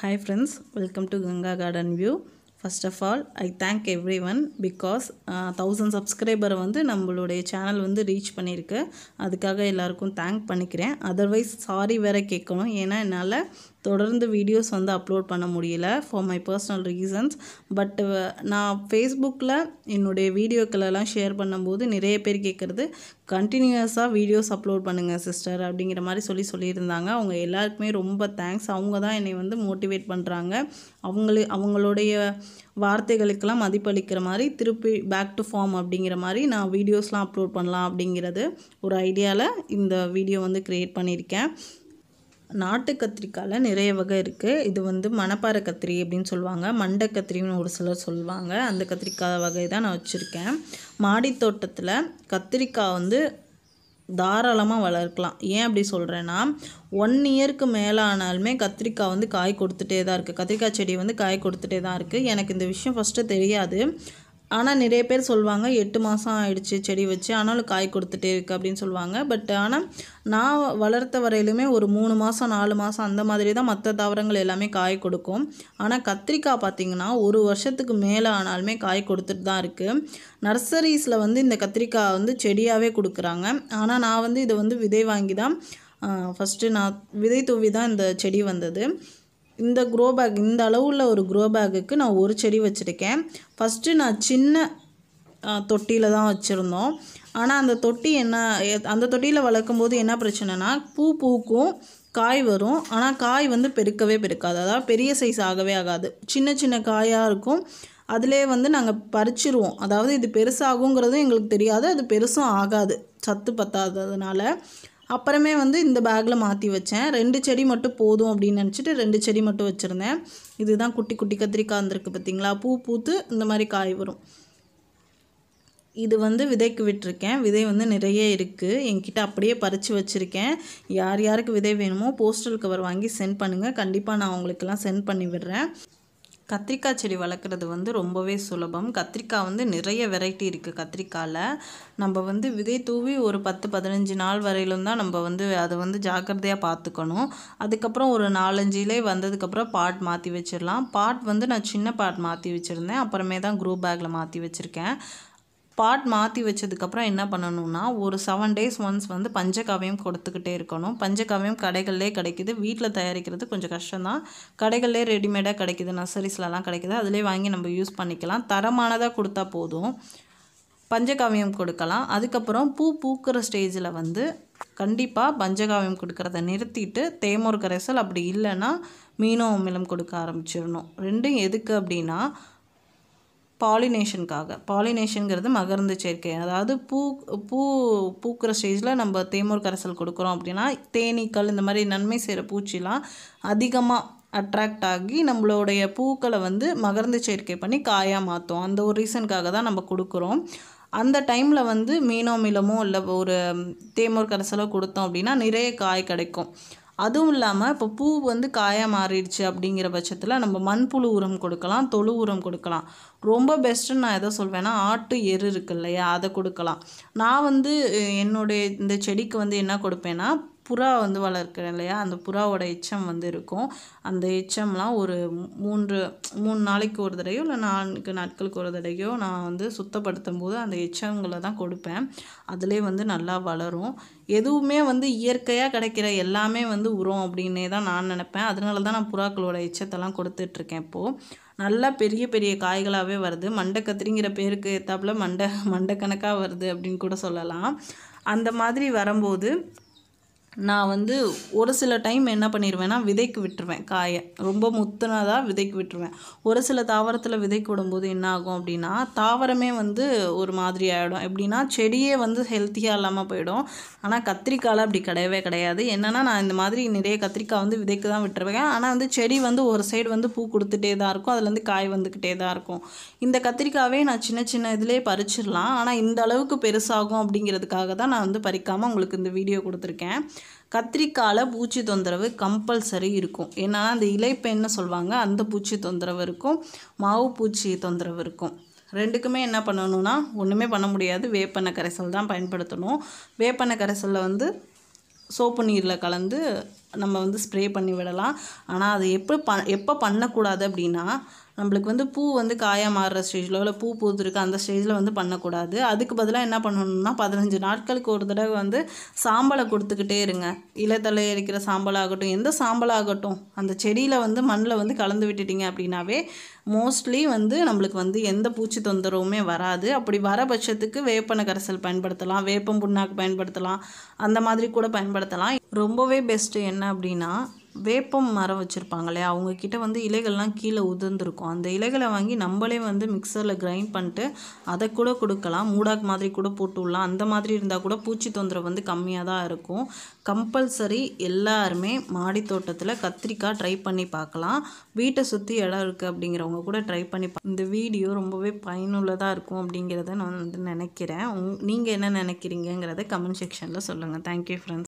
Hi friends welcome to Ganga garden view first of all I thank everyone because thousand சப்ஸ்கிரைபரை வந்து நம்மளுடைய channel வந்து reach பண்ணியிருக்கு அதுக்காக எல்லாருக்கும் தேங்க் பண்ணிக்கிறேன் அதர்வைஸ் சாரி வேறு கேட்கணும் ஏன்னா என்னால் தொடர்ந்து வீடியோஸ் வந்து அப்லோட் பண்ண முடியல for my personal reasons but நான் ஃபேஸ்புக்கில் என்னுடைய வீடியோக்களெல்லாம் ஷேர் பண்ணும்போது நிறைய பேர் கேட்குறது கண்டினியூஸாக வீடியோஸ் அப்லோட் பண்ணுங்கள் சிஸ்டர் அப்படிங்கிற மாதிரி சொல்லி சொல்லியிருந்தாங்க அவங்க எல்லாருக்குமே ரொம்ப தேங்க்ஸ் அவங்க தான் என்னை வந்து மோட்டிவேட் பண்ணுறாங்க அவங்களு அவங்களுடைய வார்த்தைகளுக்கெல்லாம் மதிப்பளிக்கிற மாதிரி திருப்பி பேக் டு ஃபார்ம் அப்படிங்கிற மாதிரி நான் வீடியோஸ்லாம் அப்லோட் பண்ணலாம் அப்படிங்கிறது ஒரு ஐடியாவில் இந்த வீடியோ வந்து க்ரியேட் பண்ணியிருக்கேன் நாட்டு கத்திரிக்காயில் நிறைய வகை இருக்குது இது வந்து மணப்பாறை கத்திரி அப்படின்னு சொல்லுவாங்க மண்டை கத்திரின்னு ஒரு சிலர் சொல்லுவாங்க அந்த கத்திரிக்காய் வகை தான் நான் வச்சுருக்கேன் மாடி தோட்டத்தில் கத்திரிக்காய் வந்து தாராளமாக வளர்க்கலாம் ஏன் அப்படி சொல்கிறேன்னா ஒன் இயருக்கு மேலே ஆனாலுமே கத்திரிக்காய் வந்து காய் கொடுத்துட்டே தான் இருக்குது கத்திரிக்காய் செடி வந்து காய் கொடுத்துட்டே தான் இருக்குது எனக்கு இந்த விஷயம் ஃபஸ்ட்டு தெரியாது ஆனால் நிறைய பேர் சொல்லுவாங்க எட்டு மாதம் ஆயிடுச்சு செடி வச்சு ஆனாலும் காய் கொடுத்துட்டே இருக்குது அப்படின்னு சொல்லுவாங்க பட் ஆனால் நான் வளர்த்த வரையிலுமே ஒரு மூணு மாதம் நாலு மாதம் அந்த மாதிரி தான் மற்ற தாவரங்கள் எல்லாமே காய் கொடுக்கும் ஆனால் கத்திரிக்காய் பார்த்திங்கன்னா ஒரு வருஷத்துக்கு மேலே ஆனாலுமே காய் கொடுத்துட்டு தான் இருக்குது நர்சரிஸில் வந்து இந்த கத்திரிக்காய் வந்து செடியாகவே கொடுக்குறாங்க ஆனால் நான் வந்து இதை வந்து விதை வாங்கி தான் ஃபஸ்ட்டு நான் விதை தூவி தான் இந்த செடி வந்தது இந்த க்ரோ பேக் இந்த அளவுள்ள ஒரு க்ரோ பேக்குக்கு நான் ஒரு செடி வச்சுருக்கேன் ஃபஸ்ட்டு நான் சின்ன தொட்டியில் தான் வச்சுருந்தோம் ஆனால் அந்த தொட்டி என்ன அந்த தொட்டியில் வளர்க்கும் போது என்ன பிரச்சனைனா பூ பூக்கும் காய் வரும் ஆனால் காய் வந்து பெருக்கவே பெருக்காது அதாவது பெரிய சைஸ் ஆகவே ஆகாது சின்ன சின்ன காயாக இருக்கும் அதிலே வந்து நாங்கள் பறிச்சிருவோம் அதாவது இது பெருசாகுங்கிறதும் எங்களுக்கு தெரியாது அது பெருசும் ஆகாது சத்து பத்தாததுனால அப்புறமே வந்து இந்த பேக்கில் மாற்றி வச்சேன் ரெண்டு செடி மட்டும் போதும் அப்படின்னு நினச்சிட்டு ரெண்டு செடி மட்டும் வச்சுருந்தேன் இதுதான் குட்டி குட்டி கத்திரிக்காய் வந்துருக்கு பார்த்திங்களா பூ பூத்து இந்த மாதிரி காய் வரும் இது வந்து விதைக்கு விட்டுருக்கேன் விதை வந்து நிறைய இருக்குது என்கிட்ட அப்படியே பறித்து வச்சுருக்கேன் யார் யாருக்கு விதை வேணுமோ போஸ்டல் கவர் வாங்கி சென்ட் பண்ணுங்கள் கண்டிப்பாக நான் அவங்களுக்கெல்லாம் சென்ட் பண்ணி விடுறேன் கத்திரிக்காய் செடி வளர்க்குறது வந்து ரொம்பவே சுலபம் கத்திரிக்காய் வந்து நிறைய வெரைட்டி இருக்குது கத்திரிக்காயில் நம்ம வந்து விதை தூவி ஒரு பத்து பதினஞ்சு நாள் வரையிலும் தான் நம்ம வந்து அதை வந்து ஜாக்கிரதையாக பார்த்துக்கணும் அதுக்கப்புறம் ஒரு நாலஞ்சிலே வந்ததுக்கப்புறம் பாட் மாற்றி வச்சிடலாம் பாட் வந்து நான் சின்ன பாட் மாற்றி வச்சுருந்தேன் அப்புறமே தான் குரூப் பேக்கில் மாற்றி வச்சுருக்கேன் பாட் மாற்றி வச்சதுக்கப்புறம் என்ன பண்ணணும்னா ஒரு செவன் டேஸ் ஒன்ஸ் வந்து பஞ்சகாவியம் கொடுத்துக்கிட்டே இருக்கணும் பஞ்சகாவியம் கடைகள்லேயே கிடைக்கிது வீட்டில் தயாரிக்கிறது கொஞ்சம் கஷ்டம்தான் கடைகள்லே ரெடிமேடாக கிடைக்கிது நர்சரிஸ்லலாம் கிடைக்கிது அதிலே வாங்கி நம்ம யூஸ் பண்ணிக்கலாம் தரமானதாக கொடுத்தா போதும் பஞ்சகாவியம் கொடுக்கலாம் அதுக்கப்புறம் பூ பூக்கிற ஸ்டேஜில் வந்து கண்டிப்பாக பஞ்சகாவியம் கொடுக்கறத நிறுத்திட்டு தேமோர் கரைசல் அப்படி இல்லைன்னா மீனோ அமிலம் கொடுக்க ஆரம்பிச்சிடணும் ரெண்டும் எதுக்கு அப்படின்னா பாலினேஷனுக்காக பாலினேஷனுங்கிறது மகர்ந்து சேர்க்கை அதாவது பூ பூ பூக்கிற ஸ்டேஜில் நம்ம தேமூர் கரைசல் கொடுக்குறோம் அப்படின்னா தேனீக்கள் இந்த மாதிரி நன்மை செய்கிற பூச்சிலாம் அதிகமாக அட்ராக்ட் ஆகி நம்மளுடைய பூக்களை வந்து மகர்ந்து சேர்க்கை பண்ணி காயாக மாற்றும் அந்த ஒரு ரீசனுக்காக தான் நம்ம கொடுக்குறோம் அந்த டைமில் வந்து மீனோ மிலமோ இல்லை ஒரு தேமூர் கரைசலோ கொடுத்தோம் அப்படின்னா நிறைய காய் கிடைக்கும் அதுவும் இல்லாமல் இப்போ பூ வந்து காயாக மாறிடுச்சு அப்படிங்கிற பட்சத்தில் நம்ம மண்புழு உரம் கொடுக்கலாம் தொழு உரம் கொடுக்கலாம் ரொம்ப பெஸ்ட்டுன்னு நான் எதை சொல்வேன்னா ஆட்டு எரு இருக்கு இல்லையா அதை கொடுக்கலாம் நான் வந்து என்னுடைய இந்த செடிக்கு வந்து என்ன கொடுப்பேன்னா புறா வந்து வளர்க்குறேன் இல்லையா அந்த புறாவோட எச்சம் வந்து இருக்கும் அந்த எச்சம்லாம் ஒரு மூன்று மூணு நாளைக்கு ஒரு தடையோ இல்லை நான்கு நாட்களுக்கு ஒரு தடையோ நான் வந்து சுத்தப்படுத்தும் போது அந்த எச்சங்களை தான் கொடுப்பேன் அதிலே வந்து நல்லா வளரும் எதுவுமே வந்து இயற்கையாக கிடைக்கிற எல்லாமே வந்து உரம் அப்படின்னே தான் நான் நினப்பேன் அதனால தான் நான் புறாக்களோட எச்சத்தெல்லாம் கொடுத்துட்ருக்கேன் இப்போது நல்லா பெரிய பெரிய காய்களாகவே வருது மண்டை கத்திரிங்கிற பேருக்கு ஏற்றாப்புல மண்டை மண்டை கணக்காக வருது அப்படின்னு கூட சொல்லலாம் அந்த மாதிரி வரும்போது நான் வந்து ஒரு சில டைம் என்ன பண்ணிடுவேன்னா விதைக்கு விட்டுருவேன் காயை ரொம்ப முத்துனதாக விதைக்கு விட்டுருவேன் ஒரு சில தாவரத்தில் விதைக்கு விடும்போது என்ன ஆகும் அப்படின்னா தாவரமே வந்து ஒரு மாதிரி ஆகிடும் எப்படின்னா செடியே வந்து ஹெல்த்தியாக இல்லாமல் போயிடும் ஆனால் கத்திரிக்காயில் அப்படி கிடையவே கிடையாது என்னென்னா நான் இந்த மாதிரி நிறைய கத்திரிக்காய் வந்து விதைக்கு தான் விட்டுருவேன் ஆனால் வந்து செடி வந்து ஒரு சைடு வந்து பூ கொடுத்துட்டே தான் இருக்கும் அதுலேருந்து காய் வந்துக்கிட்டே தான் இருக்கும் இந்த கத்திரிக்காவே நான் சின்ன சின்ன இதிலே பறிச்சிடலாம் ஆனால் இந்த அளவுக்கு பெருசாகும் அப்படிங்கிறதுக்காக தான் நான் வந்து பறிக்காமல் உங்களுக்கு இந்த வீடியோ கொடுத்துருக்கேன் கத்திரிக்காயில் பூச்சி தொந்தரவு கம்பல்சரி இருக்கும் ஏன்னா அந்த என்ன சொல்லுவாங்க அந்த பூச்சி தொந்தரவு இருக்கும் மாவு பூச்சி தொந்தரவு இருக்கும் ரெண்டுக்குமே என்ன பண்ணணும்னா ஒன்றுமே பண்ண முடியாது வேப்பெண்ணெய் கரைசல் தான் பயன்படுத்தணும் வேப்பெண்ணெய் கரைசலில் வந்து சோப்பு நீரில் கலந்து நம்ம வந்து ஸ்ப்ரே பண்ணி விடலாம் ஆனால் அது எப்போ ப எப்போ பண்ணக்கூடாது அப்படின்னா நம்மளுக்கு வந்து பூ வந்து காயாக மாறுற ஸ்டேஜில் இல்லை பூ பூத்துருக்கு அந்த ஸ்டேஜில் வந்து பண்ணக்கூடாது அதுக்கு பதிலாக என்ன பண்ணணும்னா பதினஞ்சு நாட்களுக்கு ஒரு தடவை வந்து சாம்பலை கொடுத்துக்கிட்டே இருங்க இலைத்தலை இருக்கிற சாம்பலாகட்டும் எந்த சாம்பலாகட்டும் அந்த செடியில் வந்து மண்ணில் வந்து கலந்து விட்டுட்டிங்க அப்படின்னாவே மோஸ்ட்லி வந்து நம்மளுக்கு வந்து எந்த பூச்சி தொந்தரவுமே வராது அப்படி வர பட்சத்துக்கு வேப்பன கரைசல் பயன்படுத்தலாம் வேப்பம் புண்ணாக்கு பயன்படுத்தலாம் அந்த மாதிரி கூட பயன்படுத்தலாம் ரொம்பவே பெஸ்ட்டு என்ன அப்படின்னா வேப்பம் மரம் வச்சுருப்பாங்களே அவங்கக்கிட்ட வந்து இலைகள்லாம் கீழே உதிர்ந்துருக்கும் அந்த இலைகளை வாங்கி நம்மளே வந்து மிக்சரில் கிரைண்ட் பண்ணிட்டு அதை கூட கொடுக்கலாம் மூடாக் மாதிரி கூட போட்டு விடலாம் அந்த மாதிரி இருந்தால் கூட பூச்சி தொந்தரவு வந்து கம்மியாக தான் இருக்கும் கம்பல்சரி எல்லாருமே மாடி தோட்டத்தில் கத்திரிக்காய் ட்ரை பண்ணி பார்க்கலாம் வீட்டை சுற்றி இடம் இருக்குது அப்படிங்கிறவங்க கூட ட்ரை பண்ணி இந்த வீடியோ ரொம்பவே பயனுள்ளதாக இருக்கும் அப்படிங்கிறத நான் வந்து நினைக்கிறேன் நீங்கள் என்ன நினைக்கிறீங்கிறத கமெண்ட் செக்ஷனில் சொல்லுங்கள் தேங்க்யூ ஃப்ரெண்ட்ஸ்